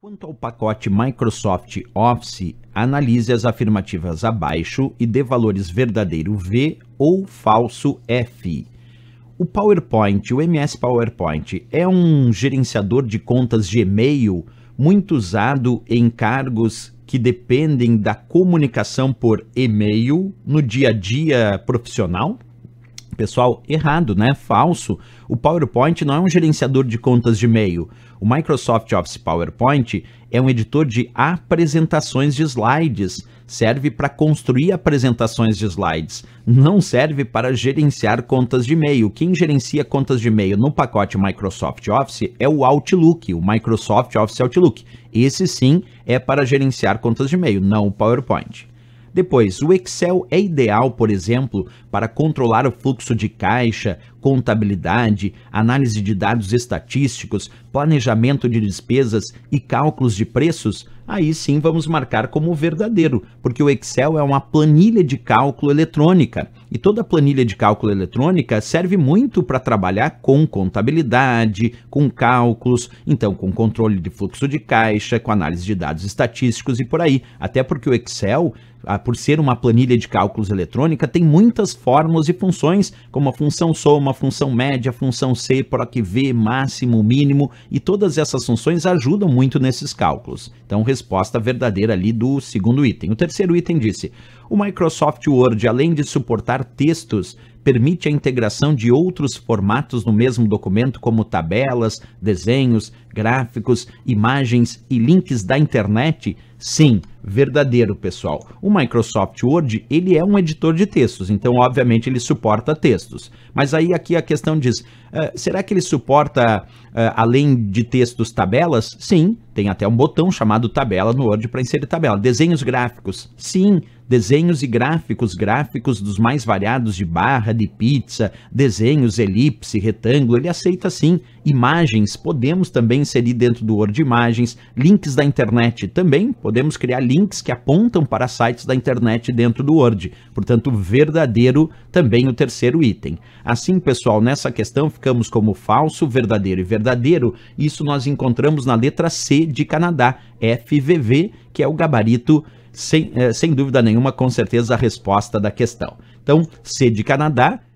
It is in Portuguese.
Quanto ao pacote Microsoft Office, analise as afirmativas abaixo e dê valores verdadeiro V ou falso F. O PowerPoint, o MS PowerPoint, é um gerenciador de contas de e-mail muito usado em cargos que dependem da comunicação por e-mail no dia a dia profissional? Pessoal, errado, né? Falso. O PowerPoint não é um gerenciador de contas de e-mail. O Microsoft Office PowerPoint é um editor de apresentações de slides. Serve para construir apresentações de slides. Não serve para gerenciar contas de e-mail. Quem gerencia contas de e-mail no pacote Microsoft Office é o Outlook, o Microsoft Office Outlook. Esse sim é para gerenciar contas de e-mail, não o PowerPoint. Depois, o Excel é ideal, por exemplo, para controlar o fluxo de caixa, contabilidade, análise de dados estatísticos, planejamento de despesas e cálculos de preços, aí sim vamos marcar como verdadeiro, porque o Excel é uma planilha de cálculo eletrônica. E toda planilha de cálculo eletrônica serve muito para trabalhar com contabilidade, com cálculos, então com controle de fluxo de caixa, com análise de dados estatísticos e por aí. Até porque o Excel, ah, por ser uma planilha de cálculos eletrônica, tem muitas fórmulas e funções, como a função soma, uma função média, função C, PROC-V, máximo, mínimo, e todas essas funções ajudam muito nesses cálculos. Então, resposta verdadeira ali do segundo item. O terceiro item disse: o Microsoft Word, além de suportar textos, permite a integração de outros formatos no mesmo documento, como tabelas, desenhos, gráficos, imagens e links da internet? Sim, verdadeiro, pessoal. O Microsoft Word, ele é um editor de textos, então obviamente ele suporta textos. Mas aí aqui a questão diz, uh, será que ele suporta uh, além de textos tabelas? Sim, tem até um botão chamado tabela no Word para inserir tabela. Desenhos gráficos? Sim, desenhos e gráficos, gráficos dos mais variados de barra, de pizza, desenhos, elipse, retângulo, ele aceita sim. Imagens, podemos também inserir dentro do Word imagens, links da internet também, podemos criar links que apontam para sites da internet dentro do Word. Portanto, verdadeiro também o terceiro item. Assim, pessoal, nessa questão ficamos como falso, verdadeiro e verdadeiro. Isso nós encontramos na letra C de Canadá, FVV, que é o gabarito sem, eh, sem dúvida nenhuma, com certeza, a resposta da questão. Então, C de Canadá,